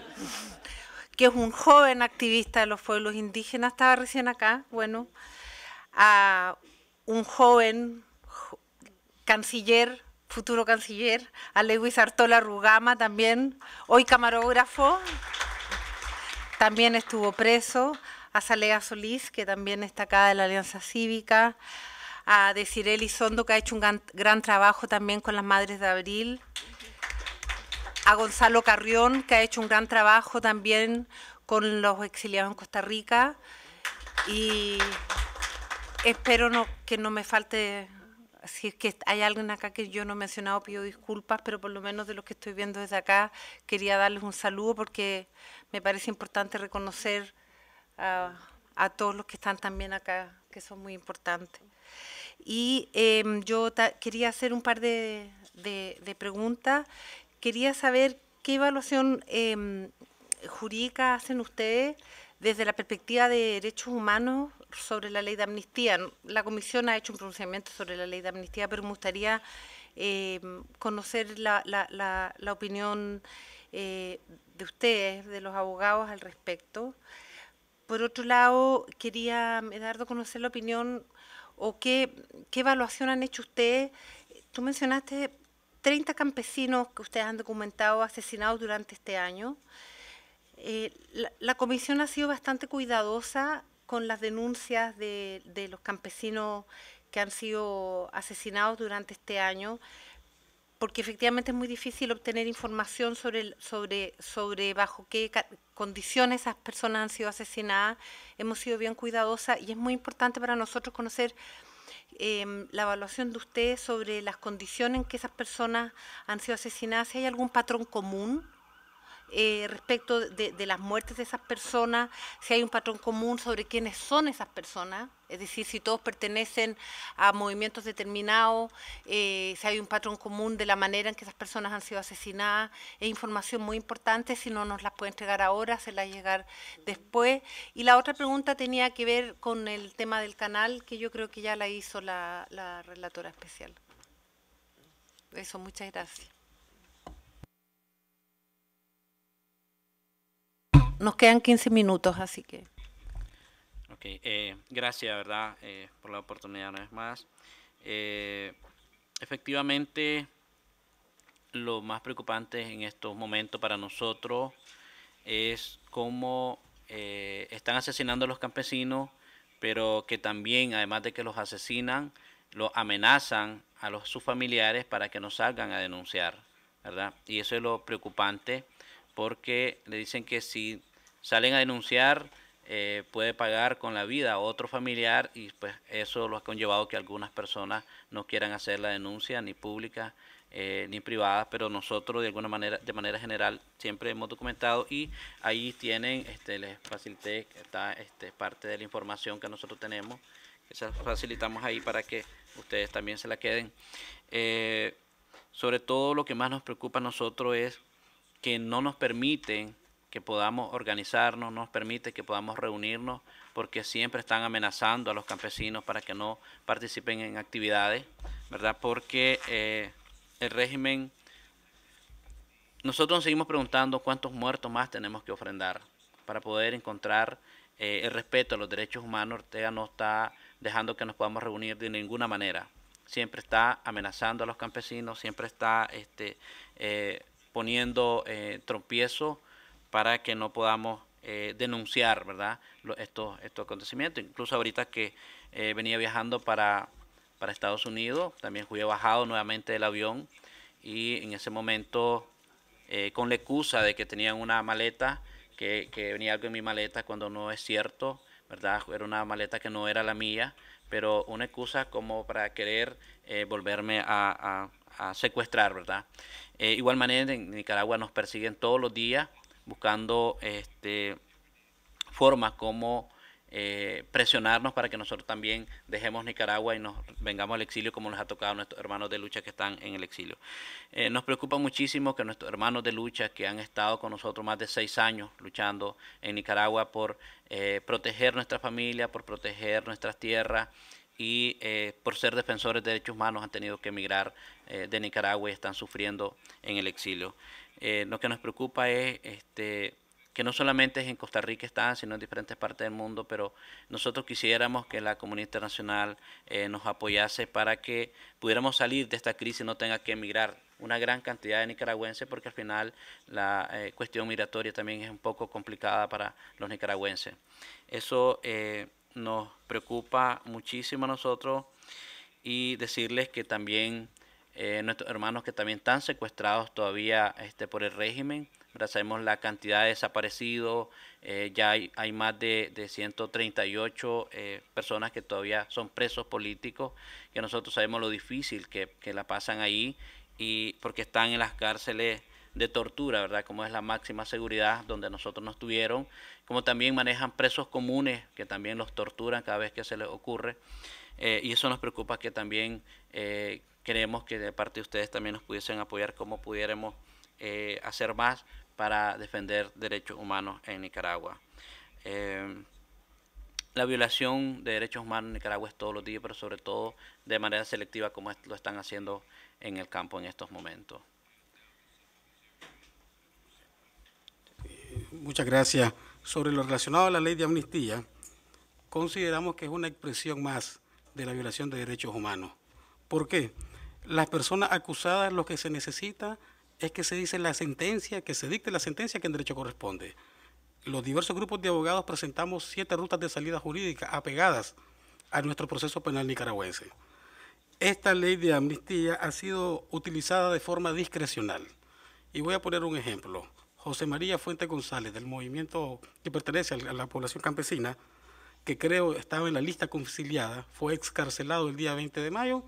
que es un joven activista de los pueblos indígenas, estaba recién acá, bueno, a un joven canciller, futuro canciller, a Lewis Artola Rugama también, hoy camarógrafo, también estuvo preso, a Salea Solís, que también está acá de la Alianza Cívica, a decir Elizondo que ha hecho un gran, trabajo también con las Madres de Abril, a Gonzalo Carrión, que ha hecho un gran trabajo también con los exiliados en Costa Rica, y espero que no me falte si es que hay alguien acá que yo no he mencionado, pido disculpas, pero por lo menos de los que estoy viendo desde acá, quería darles un saludo porque me parece importante reconocer a, a todos los que están también acá que son muy importantes. Y em, yo quería hacer un par de, preguntas. Quería saber qué evaluación em, jurídica hacen ustedes desde la perspectiva de derechos humanos sobre la ley de amnistía. La comisión ha hecho un pronunciamiento sobre la ley de amnistía, pero me gustaría em, conocer la, opinión eh, de ustedes, de los abogados al respecto. Por otro lado, quería, Eduardo eh, conocer la opinión o qué, evaluación han hecho ustedes. Tú mencionaste 30 campesinos que ustedes han documentado asesinados durante este año. Eh, la, comisión ha sido bastante cuidadosa con las denuncias de los campesinos que han sido asesinados durante este año porque efectivamente es muy difícil obtener información sobre, sobre, sobre bajo qué condiciones esas personas han sido asesinadas. Hemos sido bien cuidadosas y es muy importante para nosotros conocer em, la evaluación de ustedes sobre las condiciones en que esas personas han sido asesinadas, si hay algún patrón común eh, respecto de, las muertes de esas personas, si hay un patrón común sobre quiénes son esas personas, es decir, si todos pertenecen a movimientos determinados, eh, si hay un patrón común de la manera en que esas personas han sido asesinadas, es información muy importante, si no nos las puede entregar ahora, se las llegar después. Y la otra pregunta tenía que ver con el tema del canal, que yo creo que ya la hizo la relatora especial. Eso, muchas gracias. nos quedan 15 minutos, así que... Ok, eh, gracias, ¿verdad? Eh, por la oportunidad una vez más. Eh, efectivamente, lo más preocupante en estos momentos para nosotros es cómo están asesinando a los campesinos, pero que también, además de que los asesinan, los amenazan a los, sus familiares para que no salgan a denunciar, ¿verdad? Y eso es lo preocupante porque le dicen que si salen a denunciar eh, puede pagar con la vida a otro familiar y pues eso lo ha conllevado que algunas personas no quieran hacer la denuncia ni pública eh, ni privada, pero nosotros de alguna manera, de manera general, siempre hemos documentado y ahí tienen, este, les facilité, está este, parte de la información que nosotros tenemos, que facilitamos ahí para que ustedes también se la queden. Eh, sobre todo lo que más nos preocupa a nosotros es que no nos permiten que podamos organizarnos, no nos permite que podamos reunirnos, porque siempre están amenazando a los campesinos para que no participen en actividades, ¿verdad? Porque eh, el régimen, nosotros nos seguimos preguntando cuántos muertos más tenemos que ofrendar para poder encontrar eh, el respeto a los derechos humanos. Ortega no está dejando que nos podamos reunir de ninguna manera. Siempre está amenazando a los campesinos, siempre está este, eh, poniendo eh, para que no podamos eh, denunciar ¿verdad? estos, estos acontecimientos. Incluso ahorita que eh, venía viajando para, para Estados Unidos, también fui bajado nuevamente del avión y en ese momento eh, con la excusa de que tenían una maleta, que, venía algo en mi maleta cuando no es cierto, ¿verdad? Era una maleta que no era la mía, pero una excusa como para querer volverme a a, secuestrar, ¿verdad? Eh, igual manera en Nicaragua nos persiguen todos los días buscando este, formas como eh, presionarnos para que nosotros también dejemos Nicaragua y nos vengamos al exilio como nos ha tocado a nuestros hermanos de lucha que están en el exilio. Eh, nos preocupa muchísimo que nuestros hermanos de lucha que han estado con nosotros más de seis años luchando en Nicaragua por proteger nuestra familia, por proteger nuestras tierras, y eh, por ser defensores de derechos humanos han tenido que emigrar eh, de Nicaragua y están sufriendo en el exilio. Eh, lo que nos preocupa es este, que no solamente en Costa Rica están, sino en diferentes partes del mundo, pero nosotros quisiéramos que la comunidad internacional nos apoyase para que pudiéramos salir de esta crisis y no tenga que emigrar una gran cantidad de nicaragüenses porque al final la cuestión migratoria también es un poco complicada para los nicaragüenses. Eso nos preocupa muchísimo a nosotros y decirles que también eh, nuestros hermanos que también están secuestrados todavía este, por el régimen. Sabemos la cantidad de desaparecidos, eh, ya hay, más de, de 138 eh, personas que todavía son presos políticos, que nosotros sabemos lo difícil que, que la pasan ahí, y porque están en las cárceles de tortura, ¿verdad? Como es la máxima seguridad donde nosotros nos tuvieron, como también manejan presos comunes que también los torturan cada vez que se les ocurre. Eh, y eso nos preocupa que también creemos eh, que de parte de ustedes también nos pudiesen apoyar como pudiéramos eh, hacer más para defender derechos humanos en Nicaragua. la violación de derechos humanos en Nicaragua es todos los días, pero sobre todo de manera selectiva como lo están haciendo en el campo en estos momentos. Muchas gracias. Sobre lo relacionado a la ley de amnistía, consideramos que es una expresión más de la violación de derechos humanos. ¿Por qué? Las personas acusadas lo que se necesita es que se dice la sentencia, que se dicte la sentencia que en derecho corresponde. Los diversos grupos de abogados presentamos siete rutas de salida jurídica apegadas a nuestro proceso penal nicaragüense. Esta ley de amnistía ha sido utilizada de forma discrecional. Y voy a poner un ejemplo. José María Fuente González, del movimiento que pertenece a la población campesina, que creo estaba en la lista conciliada, fue excarcelado el día 20 de mayo.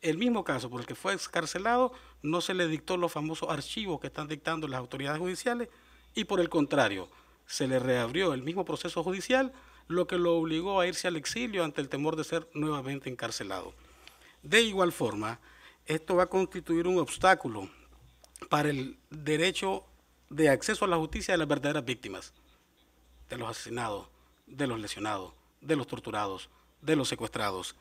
El mismo caso por el que fue excarcelado, no se le dictó los famosos archivos que están dictando las autoridades judiciales y por el contrario, se le reabrió el mismo proceso judicial, lo que lo obligó a irse al exilio ante el temor de ser nuevamente encarcelado. De igual forma, esto va a constituir un obstáculo para el derecho de acceso a la justicia de las verdaderas víctimas, de los asesinados, de los lesionados, de los torturados, de los secuestrados.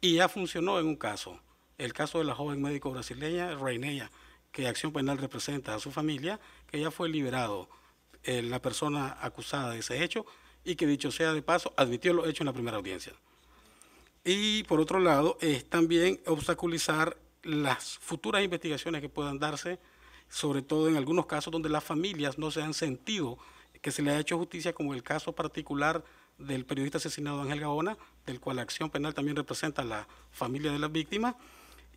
Y ya funcionó en un caso, el caso de la joven médico brasileña Reineya, que Acción Penal representa a su familia, que ya fue liberado eh, la persona acusada de ese hecho y que dicho sea de paso, admitió lo hecho en la primera audiencia. Y por otro lado, es también obstaculizar las futuras investigaciones que puedan darse sobre todo en algunos casos donde las familias no se han sentido que se le ha hecho justicia, como el caso particular del periodista asesinado Ángel gabona del cual la acción penal también representa a la familia de las víctimas,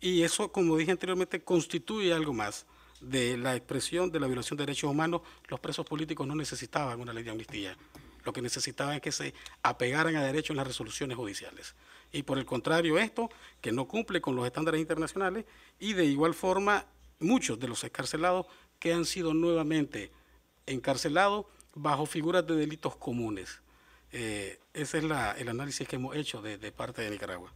y eso, como dije anteriormente, constituye algo más de la expresión de la violación de derechos humanos. Los presos políticos no necesitaban una ley de amnistía, lo que necesitaban es que se apegaran a derechos en las resoluciones judiciales. Y por el contrario, esto, que no cumple con los estándares internacionales, y de igual forma muchos de los escarcelados que han sido nuevamente encarcelados bajo figuras de delitos comunes. Eh, ese es el análisis que hemos hecho de, parte de Nicaragua.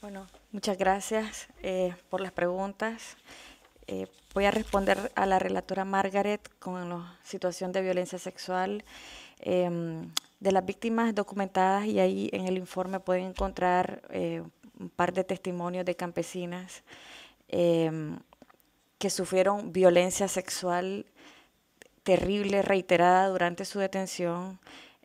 Bueno, muchas gracias eh, por las preguntas. Eh, voy a responder a la relatora Margaret con la situación de violencia sexual de las víctimas documentadas y ahí en el informe pueden encontrar un par de testimonios de campesinas em, que sufrieron violencia sexual terrible, reiterada durante su detención,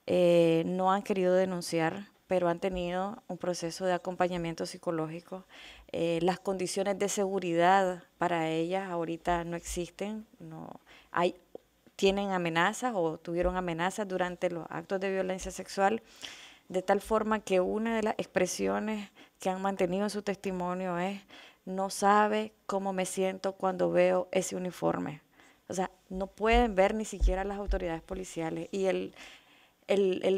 eh, no han querido denunciar, pero han tenido un proceso de acompañamiento psicológico. Eh, las condiciones de seguridad para ellas ahorita no existen, no hay tienen amenazas o tuvieron amenazas durante los actos de violencia sexual de tal forma que una de las expresiones que han mantenido en su testimonio es, no sabe cómo me siento cuando veo ese uniforme. O sea, no pueden ver ni siquiera las autoridades policiales y el,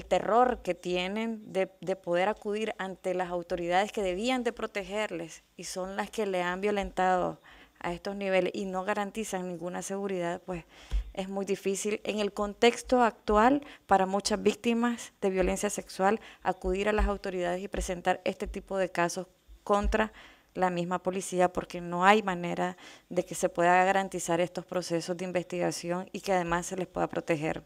terror que tienen de, de, poder acudir ante las autoridades que debían de protegerles y son las que le han violentado a estos niveles y no garantizan ninguna seguridad, pues es muy difícil en el contexto actual para muchas víctimas de violencia sexual acudir a las autoridades y presentar este tipo de casos contra la misma policía porque no hay manera de que se pueda garantizar estos procesos de investigación y que además se les pueda proteger.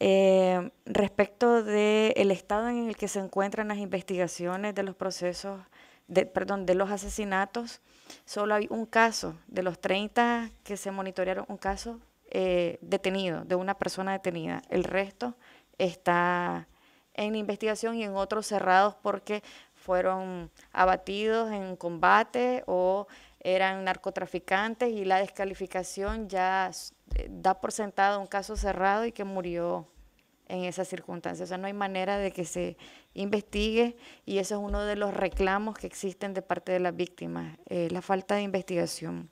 Eh, respecto del estado en el que se encuentran las investigaciones de los procesos, de, perdón, de los asesinatos, solo hay un caso de los 30 que se monitorearon, un caso eh, detenido, de una persona detenida. El resto está en investigación y en otros cerrados porque fueron abatidos en combate o eran narcotraficantes y la descalificación ya eh, da por sentado un caso cerrado y que murió en esas circunstancias. O sea, no hay manera de que se investigue y eso es uno de los reclamos que existen de parte de las víctimas, eh, la falta de investigación.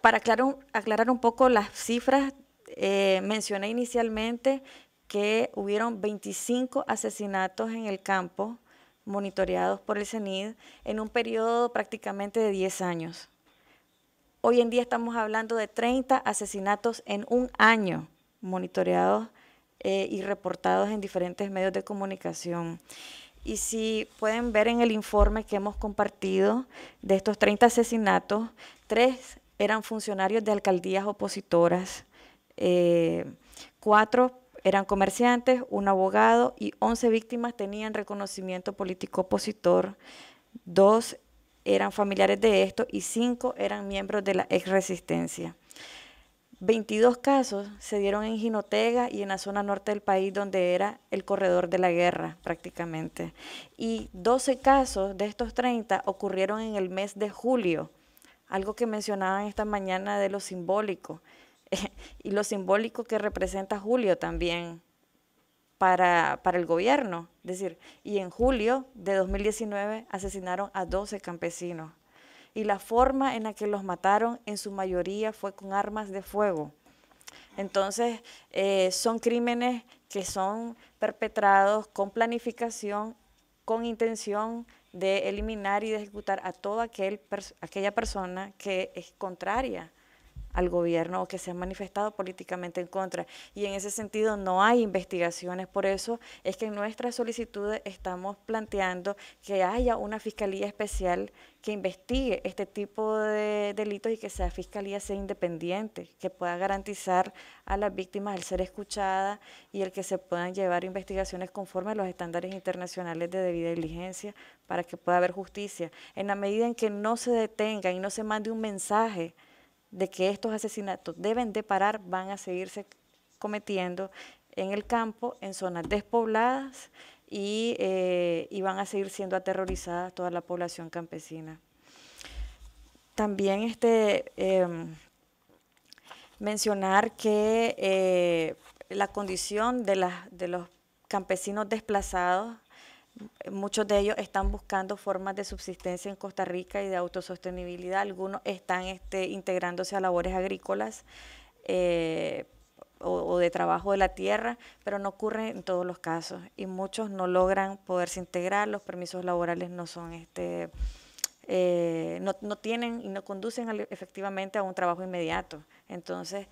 Para aclarar un, poco las cifras, eh, mencioné inicialmente que hubieron 25 asesinatos en el campo monitoreados por el CENID en un periodo prácticamente de 10 años. Hoy en día estamos hablando de 30 asesinatos en un año monitoreados eh, y reportados en diferentes medios de comunicación. Y si pueden ver en el informe que hemos compartido de estos 30 asesinatos, tres eran funcionarios de alcaldías opositoras, eh, cuatro eran comerciantes, un abogado y 11 víctimas tenían reconocimiento político opositor, dos eran familiares de esto y cinco eran miembros de la ex 22 casos se dieron en Jinotega y en la zona norte del país, donde era el corredor de la guerra prácticamente. Y 12 casos de estos 30 ocurrieron en el mes de julio, algo que mencionaban esta mañana de lo simbólico, y lo simbólico que representa julio también para, para el gobierno. Es decir, y en julio de 2019 asesinaron a 12 campesinos y la forma en la que los mataron en su mayoría fue con armas de fuego. Entonces, eh, son crímenes que son perpetrados con planificación, con intención de eliminar y de ejecutar a toda aquella persona que es contraria al gobierno o que se han manifestado políticamente en contra. Y en ese sentido no hay investigaciones. Por eso es que en nuestra solicitud estamos planteando que haya una fiscalía especial que investigue este tipo de delitos y que esa fiscalía sea independiente, que pueda garantizar a las víctimas el ser escuchada y el que se puedan llevar investigaciones conforme a los estándares internacionales de debida diligencia para que pueda haber justicia. En la medida en que no se detenga y no se mande un mensaje de que estos asesinatos deben de parar, van a seguirse cometiendo en el campo, en zonas despobladas y, eh, van a seguir siendo aterrorizadas toda la población campesina. También este, em, mencionar que eh, la condición de, de los campesinos desplazados Muchos de ellos están buscando formas de subsistencia en Costa Rica y de autosostenibilidad. Algunos están este, integrándose a labores agrícolas eh, o, de trabajo de la tierra, pero no ocurre en todos los casos y muchos no logran poderse integrar. Los permisos laborales no son este, eh, no, tienen y no conducen efectivamente a un trabajo inmediato. Entonces,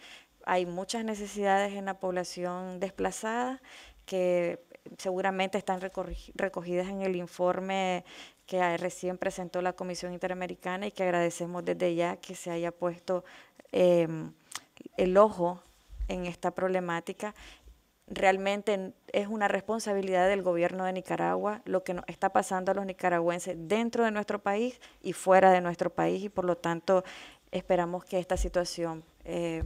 hay muchas necesidades en la población desplazada que seguramente están recogidas en el informe que recién presentó la Comisión Interamericana y que agradecemos desde ya que se haya puesto em, el ojo en esta problemática. Realmente es una responsabilidad del gobierno de Nicaragua lo que está pasando a los nicaragüenses dentro de nuestro país y fuera de nuestro país y por lo tanto esperamos que esta situación eh,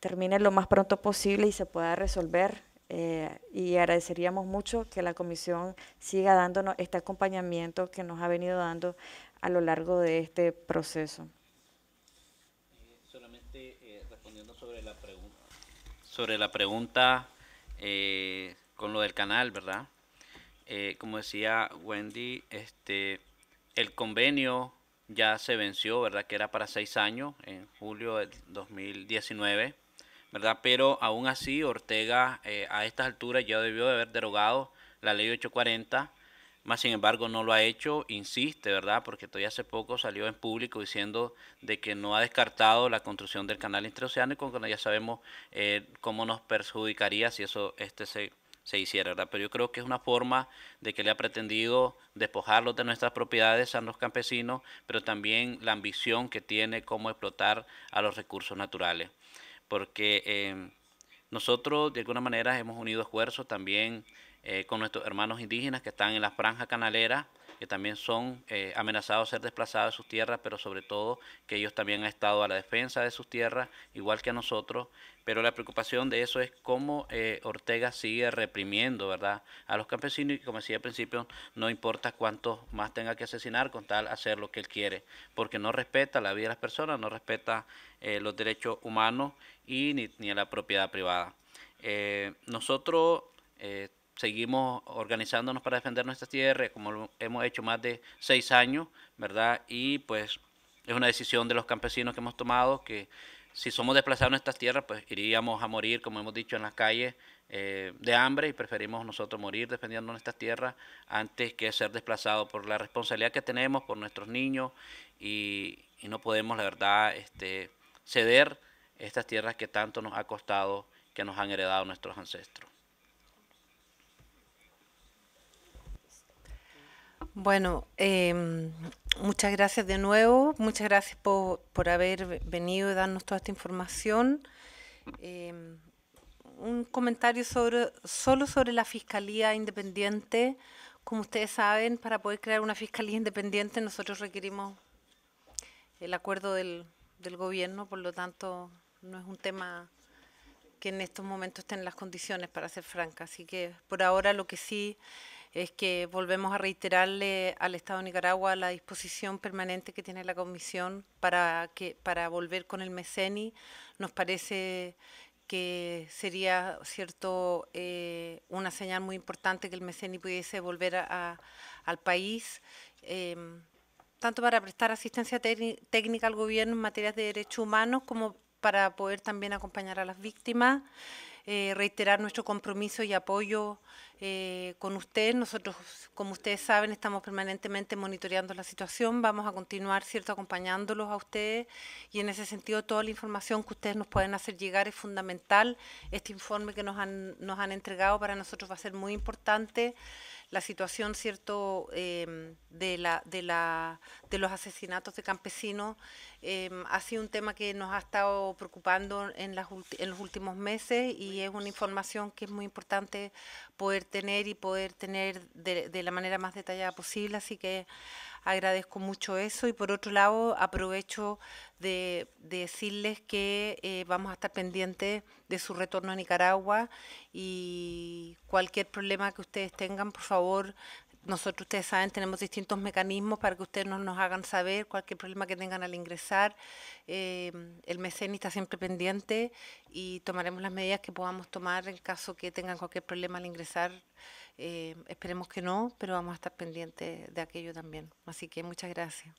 termine lo más pronto posible y se pueda resolver eh, y agradeceríamos mucho que la comisión siga dándonos este acompañamiento que nos ha venido dando a lo largo de este proceso. solamente eh, respondiendo sobre la pregunta, sobre la pregunta eh, con lo del canal, ¿verdad? como decía Wendy, este, el convenio ya se venció, ¿verdad? Que era para seis años, en julio de 2019. ¿verdad? Pero aún así, Ortega eh, a estas alturas ya debió de haber derogado la ley 840, más sin embargo no lo ha hecho, insiste, ¿verdad? Porque todavía hace poco salió en público diciendo de que no ha descartado la construcción del canal interoceánico, cuando ya sabemos eh, cómo nos perjudicaría si eso este se se hiciera, ¿verdad? Pero yo creo que es una forma de que le ha pretendido despojarlos de nuestras propiedades a los campesinos, pero también la ambición que tiene como explotar a los recursos naturales porque eh, nosotros de alguna manera hemos unido esfuerzos también eh, con nuestros hermanos indígenas que están en las franjas canalera que también son eh, amenazados a ser desplazados de sus tierras, pero sobre todo que ellos también han estado a la defensa de sus tierras, igual que a nosotros. Pero la preocupación de eso es cómo eh, Ortega sigue reprimiendo, ¿verdad? A los campesinos y como decía al principio, no importa cuántos más tenga que asesinar con tal hacer lo que él quiere, porque no respeta la vida de las personas, no respeta eh, los derechos humanos y ni, la propiedad privada. nosotros seguimos organizándonos para defender nuestras tierras, como lo hemos hecho más de seis años, ¿verdad? Y pues es una decisión de los campesinos que hemos tomado, que si somos desplazados en nuestras tierras, pues iríamos a morir, como hemos dicho, en las calles eh, de hambre y preferimos nosotros morir defendiendo nuestras tierras antes que ser desplazados por la responsabilidad que tenemos por nuestros niños y, no podemos, la verdad, este, ceder estas tierras que tanto nos ha costado, que nos han heredado nuestros ancestros. Bueno, em, muchas gracias de nuevo, muchas gracias por, haber venido y darnos toda esta información. Em, un comentario sobre, solo sobre la Fiscalía Independiente. Como ustedes saben, para poder crear una Fiscalía Independiente nosotros requerimos el acuerdo del, gobierno, por lo tanto no es un tema que en estos momentos estén las condiciones, para ser franca. Así que por ahora lo que sí es que volvemos a reiterarle al Estado de Nicaragua la disposición permanente que tiene la Comisión para, que, para volver con el MECENI. Nos parece que sería cierto eh, una señal muy importante que el MECENI pudiese volver al país. Eh, tanto para prestar asistencia técnica al gobierno en materia de derechos humanos como para poder también acompañar a las víctimas. Eh, reiterar nuestro compromiso y apoyo eh, con ustedes. Nosotros, como ustedes saben, estamos permanentemente monitoreando la situación. Vamos a continuar, ¿cierto?, acompañándolos a ustedes y en ese sentido toda la información que ustedes nos pueden hacer llegar es fundamental. Este informe que nos nos han entregado para nosotros va a ser muy importante la situación cierto em, de, la, de, la, de los asesinatos de campesinos em, ha sido un tema que nos ha estado preocupando en, las en los últimos meses y es una información que es muy importante poder tener y poder tener de, de la manera más detallada posible. Así que agradezco mucho eso y por otro lado aprovecho de, decirles que eh, vamos a estar pendientes de su retorno a Nicaragua y cualquier problema que ustedes tengan, por favor, nosotros, ustedes saben, tenemos distintos mecanismos para que ustedes nos, nos hagan saber cualquier problema que tengan al ingresar. Eh, el MECENI está siempre pendiente y tomaremos las medidas que podamos tomar en caso que tengan cualquier problema al ingresar eh, esperemos que no, pero vamos a estar pendientes de aquello también. Así que muchas gracias.